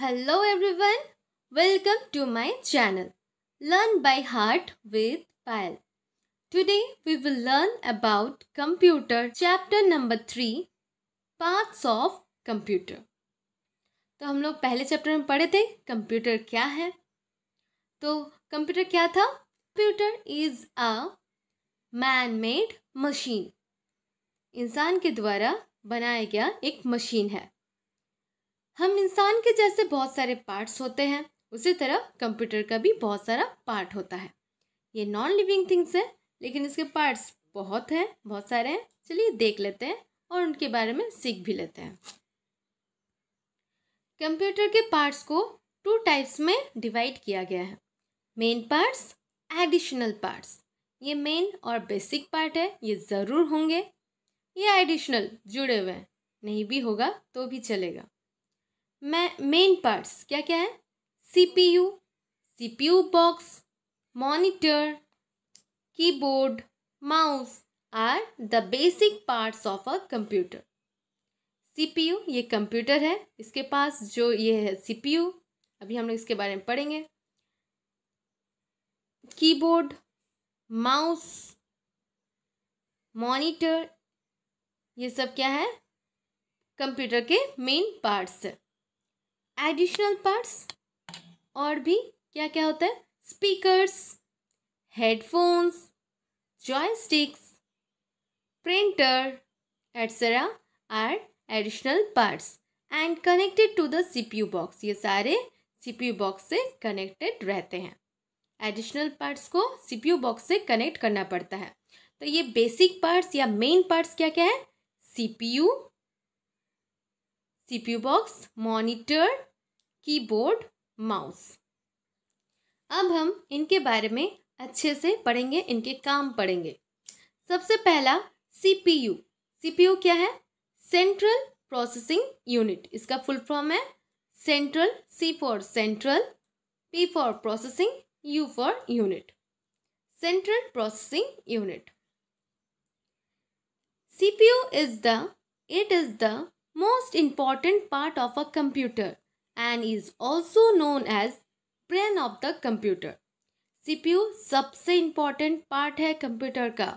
Hello everyone welcome to my channel learn by heart with Payal today we will learn about computer chapter number three parts of computer तो हम लोग पहले chapter में पढ़े थे computer क्या है तो कंप्यूटर क्या था computer is a man made machine इंसान के द्वारा बनाया गया एक मशीन है हम इंसान के जैसे बहुत सारे पार्ट्स होते हैं उसी तरह कंप्यूटर का भी बहुत सारा पार्ट होता है ये नॉन लिविंग थिंग्स है लेकिन इसके पार्ट्स बहुत हैं बहुत सारे हैं चलिए देख लेते हैं और उनके बारे में सीख भी लेते हैं कंप्यूटर के पार्ट्स को टू टाइप्स में डिवाइड किया गया है मेन पार्ट्स एडिशनल पार्ट्स ये मेन और बेसिक पार्ट है ये ज़रूर होंगे ये एडिशनल जुड़े हुए हैं नहीं भी होगा तो भी चलेगा मैं मेन पार्ट्स क्या क्या है CPU CPU box monitor keyboard mouse are the basic parts of a computer CPU ये कंप्यूटर है इसके पास जो ये है सीपीयू अभी हम लोग इसके बारे में पढ़ेंगे कीबोर्ड माउस मॉनिटर ये सब क्या है कंप्यूटर के मेन पार्ट्स है एडिशनल पार्ट्स और भी क्या क्या होता है speakers headphones joysticks printer etcetera are additional parts and connected to the CPU box ये सारे सीपीयू बॉक्स से कनेक्टेड रहते हैं एडिशनल पार्ट्स को सीपीयू बॉक्स से कनेक्ट करना पड़ता है तो ये बेसिक पार्ट्स या मेन पार्ट्स क्या क्या है CPU CPU box monitor keyboard mouse अब हम इनके बारे में अच्छे से पढ़ेंगे इनके काम पढ़ेंगे सबसे पहला सीपीयू सीपीयू क्या है सेंट्रल प्रोसेसिंग यूनिट इसका फुल फॉर्म है central C for central P for processing U for unit central processing unit CPU is the it is the most important part of a computer and is also known as brain of the computer CPU सबसे important part है computer का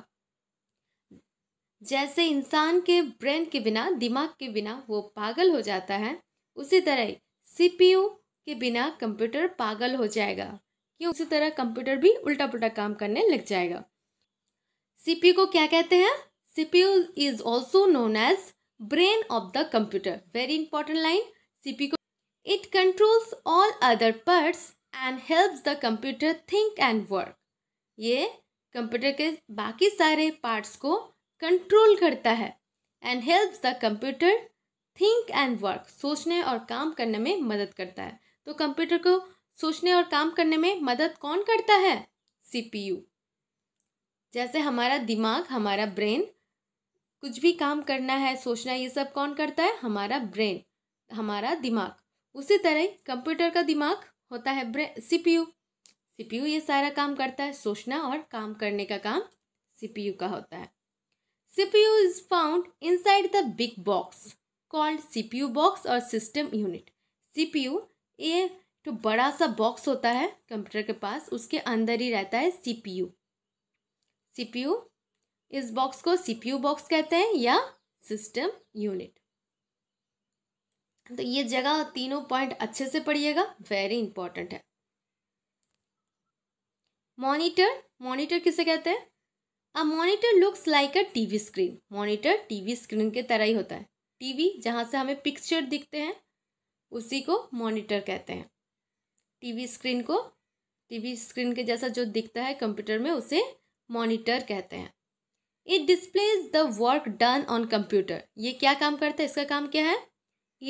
जैसे इंसान के brain के बिना दिमाग के बिना वो पागल हो जाता है उसी तरह सीपीयू के बिना कंप्यूटर पागल हो जाएगा क्यों उसी तरह कंप्यूटर भी उल्टा पुल्टा काम करने लग जाएगा सीपीयू को क्या कहते हैं CPU is also known as brain of the computer very important line CP को It controls all other parts and helps the computer think and work. ये कंप्यूटर के बाकी सारे पार्ट्स को कंट्रोल करता है and helps the computer think and work सोचने और काम करने में मदद करता है तो कंप्यूटर को सोचने और काम करने में मदद कौन करता है सीपीयू जैसे हमारा दिमाग हमारा ब्रेन कुछ भी काम करना है सोचना ये सब कौन करता है हमारा ब्रेन हमारा दिमाग उसी तरह कंप्यूटर का दिमाग होता है ब्रेन सीपीयू सीपीयू ये सारा काम करता है सोचना और काम करने का काम सीपीयू का होता है CPU is found inside the big box called CPU box और सिस्टम यूनिट सीपीयू ये जो बड़ा सा बॉक्स होता है कंप्यूटर के पास उसके अंदर ही रहता है सीपीयू सीपीयू इस बॉक्स को सीपीयू बॉक्स कहते हैं या सिस्टम यूनिट तो ये जगह तीनों पॉइंट अच्छे से पढ़िएगा वेरी इंपॉर्टेंट है मॉनिटर मॉनिटर किसे कहते हैं a monitor looks like a TV screen monitor TV screen के तरह ही होता है टीवी जहाँ से हमें पिक्चर दिखते हैं उसी को मॉनिटर कहते हैं टीवी स्क्रीन को टीवी स्क्रीन के जैसा जो दिखता है कंप्यूटर में उसे मॉनिटर कहते हैं it displays the work done on computer ये क्या काम करता है इसका काम क्या है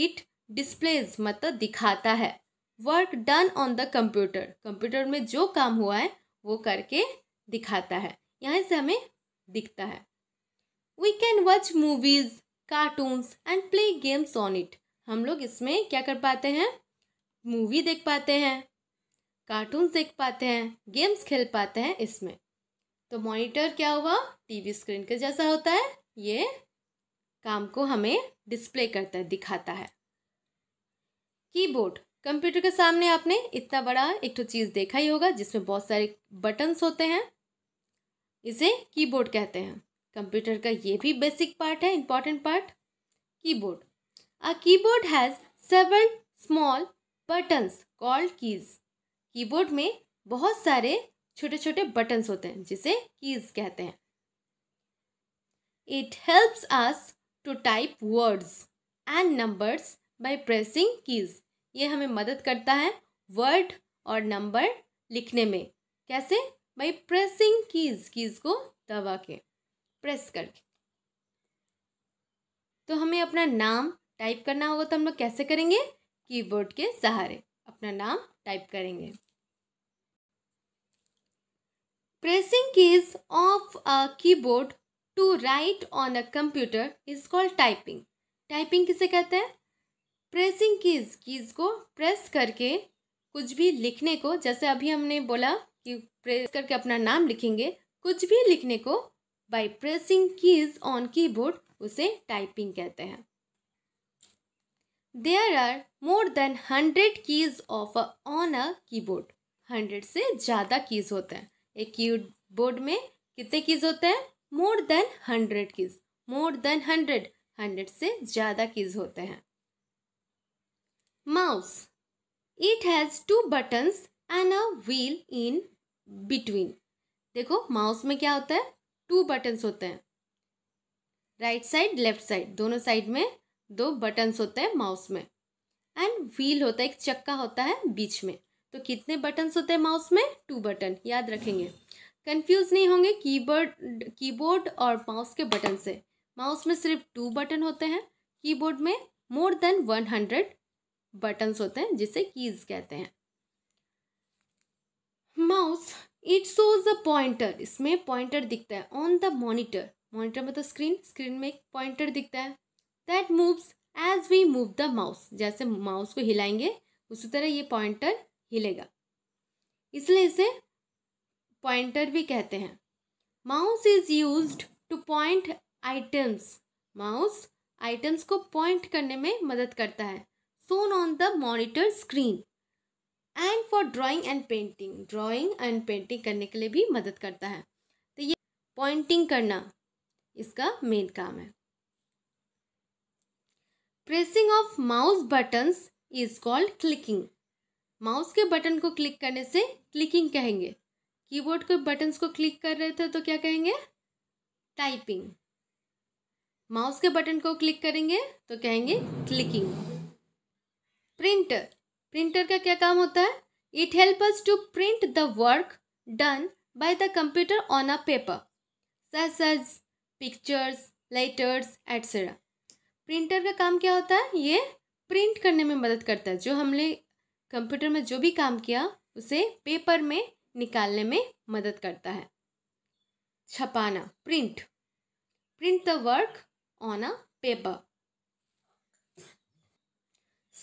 इट डिस्प्लेज मतलब दिखाता है work done on the computer computer में जो काम हुआ है वो करके दिखाता है यहाँ से हमें दिखता है we can watch movies cartoons and play games on it हम लोग इसमें क्या कर पाते हैं मूवी देख पाते हैं कार्टून्स देख पाते हैं गेम्स खेल पाते हैं इसमें तो मॉनिटर क्या हुआ टीवी स्क्रीन के जैसा होता है ये काम को हमें डिस्प्ले करता है दिखाता है कीबोर्ड कंप्यूटर के सामने आपने इतना बड़ा एक तो चीज़ देखा ही होगा जिसमें बहुत सारे बटन्स होते हैं इसे कीबोर्ड कहते हैं कंप्यूटर का ये भी बेसिक पार्ट है important part keyboard a keyboard has seven small buttons called keys keyboard में बहुत सारे छोटे छोटे बटन्स होते हैं जिसे कीज़ कहते हैं it helps us to type words and numbers by pressing keys. ये हमें मदद करता है word और number लिखने में कैसे By pressing keys, keys को दबा के press करके तो हमें अपना नाम टाइप करना होगा तो हम लोग कैसे करेंगे कीबोर्ड के सहारे अपना नाम टाइप करेंगे pressing keys of a keyboard to write on a computer is called typing typing किसे कहते हैं प्रेसिंग कीज कीज को प्रेस करके कुछ भी लिखने को जैसे अभी हमने बोला कि प्रेस करके अपना नाम लिखेंगे कुछ भी लिखने को by pressing keys on keyboard उसे टाइपिंग कहते हैं there are more than hundred keys of on a keyboard hundred से ज़्यादा कीज होते हैं एक कीबोर्ड में कितने कीज होते हैं more than hundred keys more than hundred hundred से ज़्यादा किज होते हैं mouse it has two buttons and a wheel in between देखो माउस में क्या होता है टू बटन्स होते हैं राइट साइड लेफ्ट साइड दोनों साइड में दो बटन्स होते हैं माउस में एंड व्हील होता है एक चक्का होता है बीच में तो कितने बटन्स होते हैं माउस में टू बटन याद रखेंगे कंफ्यूज नहीं होंगे कीबोर्ड कीबोर्ड और माउस के बटन से माउस में सिर्फ टू बटन होते हैं कीबोर्ड में more than one hundred buttons होते हैं जिसे कीज कहते हैं mouse it shows a pointer इसमें पॉइंटर दिखता है ऑन द मॉनिटर मॉनिटर मतलब स्क्रीन स्क्रीन में एक पॉइंटर दिखता है that moves as we move the mouse जैसे माउस को हिलाएंगे उसी तरह ये पॉइंटर हिलेगा इसलिए इसे पॉइंटर भी कहते हैं mouse is use to point items mouse items को पॉइंट करने में मदद करता है shown on the monitor screen and for drawing and painting drawing and painting करने के लिए भी मदद करता है तो ये पॉइंटिंग करना इसका मेन काम है pressing of mouse buttons is called clicking mouse के बटन को क्लिक करने से क्लिकिंग कहेंगे कीबोर्ड के बटन्स को क्लिक कर रहे थे तो क्या कहेंगे टाइपिंग माउस के बटन को क्लिक करेंगे तो कहेंगे क्लिकिंग प्रिंटर प्रिंटर का क्या काम होता है it help us to print the work done by the computer on a paper such such pictures letters etcetera printer का काम क्या होता है ये प्रिंट करने में मदद करता है जो हमने कंप्यूटर में जो भी काम किया उसे पेपर में निकालने में मदद करता है छपाना print print the work on a paper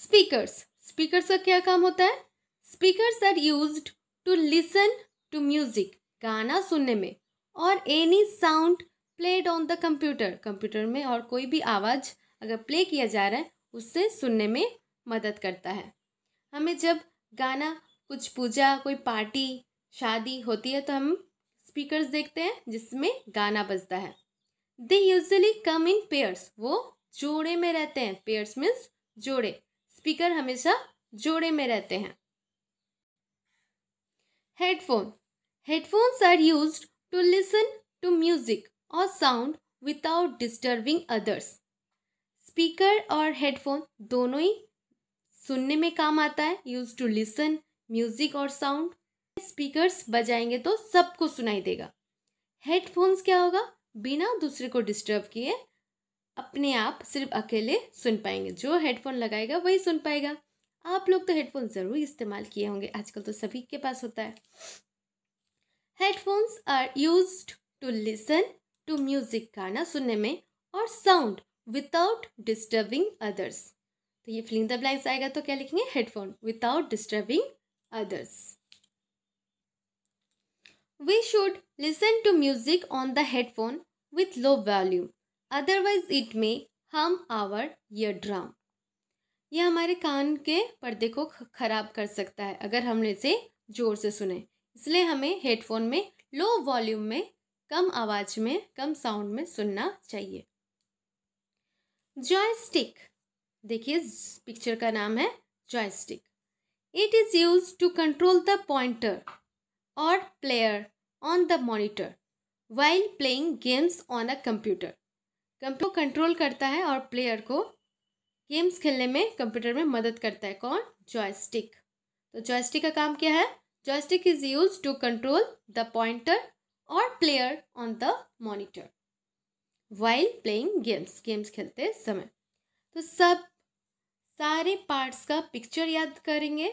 speakers speaker का क्या काम होता है speakers are use to listen to music गाना सुनने में और any sound played on the computer computer में और कोई भी आवाज़ अगर प्ले किया जा रहा है उससे सुनने में मदद करता है हमें जब गाना कुछ पूजा कोई पार्टी शादी होती है तो हम स्पीकर्स देखते हैं जिसमें गाना बजता है they usually come in pairs वो जोड़े में रहते हैं पेयर्स मीन्स जोड़े स्पीकर हमेशा जोड़े में रहते हैं headphone headphones are use to listen to music और sound without disturbing others speaker और हेडफोन दोनों ही सुनने में काम आता है यूज टू लिसन म्यूजिक और साउंड स्पीकर्स बजाएंगे तो सबको सुनाई देगा हेडफोन्स क्या होगा बिना दूसरे को डिस्टर्ब किए अपने आप सिर्फ अकेले सुन पाएंगे जो हेडफोन लगाएगा वही सुन पाएगा आप लोग तो हेडफोन ज़रूर इस्तेमाल किए होंगे आजकल तो सभी के पास होता है headphones are use to listen to music गाना सुनने में और साउंड विदाउट डिस्टर्बिंग अदर्स तो ये फिलिंग द ब्लैंक्स आएगा तो क्या लिखेंगे headphone without disturbing others We should listen to music on the headphone with low volume, otherwise it may harm our eardrum. यह हमारे कान के पर्दे को खराब कर सकता है अगर हम इसे जोर से सुने इसलिए हमें हेडफोन में लो वॉल्यूम में कम आवाज में कम साउंड में सुनना चाहिए जॉयस्टिक देखिए पिक्चर का नाम है joystick it is use to control the pointer or player on the monitor while playing games on a computer. Computer को कंट्रोल करता है और प्लेयर को गेम्स खेलने में कंप्यूटर में मदद करता है कौन जॉयस्टिक तो जॉयस्टिक का काम क्या है joystick is use to control the pointer और player on the monitor while playing games games खेलते समय तो सब सारे पार्ट्स का पिक्चर याद करेंगे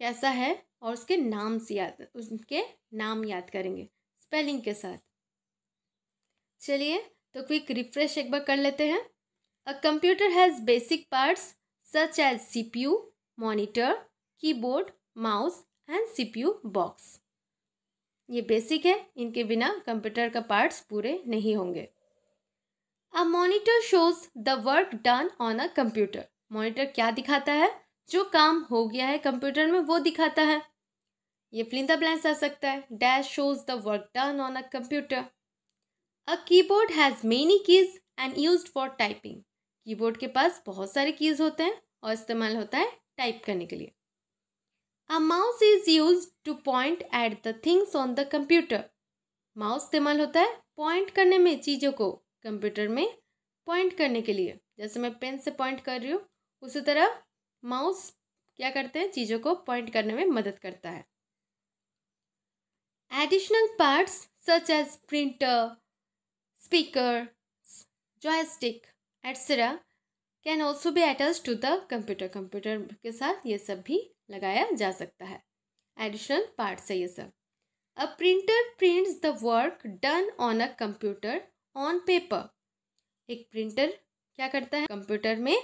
कैसा है और उसके नाम से याद उसके नाम याद करेंगे स्पेलिंग के साथ चलिए तो क्विक रिफ्रेश एक बार कर लेते हैं a computer has basic parts such as C P U monitor keyboard mouse and C P U box ये बेसिक है इनके बिना कंप्यूटर का पार्ट्स पूरे नहीं होंगे a monitor shows the work done on a computer monitor क्या दिखाता है जो काम हो गया है कंप्यूटर में वो दिखाता है ये फिल ब्लैंस आ सकता है dash shows the work done on a computer a keyboard has many keys and use for typing keyboard के पास बहुत सारे कीज होते हैं और इस्तेमाल होता है टाइप करने के लिए a mouse is use to point at the things on the computer mouse इस्तेमाल होता है पॉइंट करने में चीज़ों को कंप्यूटर में पॉइंट करने के लिए जैसे मैं पेन से पॉइंट कर रही हूँ उसी तरह माउस क्या करते हैं चीज़ों को पॉइंट करने में मदद करता है additional parts such as printer speaker joystick etcetera can also भी attach to the computer computer के साथ ये सब भी लगाया जा सकता है एडिशनल पार्ट्स है ये सब a printer prints the work done on a computer on paper एक प्रिंटर क्या करता है कंप्यूटर में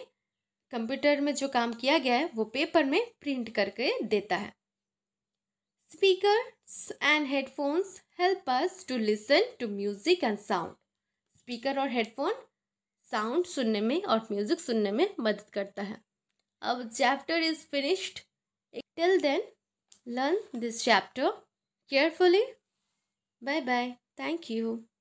कंप्यूटर में जो काम किया गया है वो पेपर में प्रिंट करके देता है speaker and headphones help us to listen to music and sound speaker और हेडफोन साउंड सुनने में और म्यूजिक सुनने में मदद करता है अब chapter is finished till then learn this chapter carefully bye bye thank you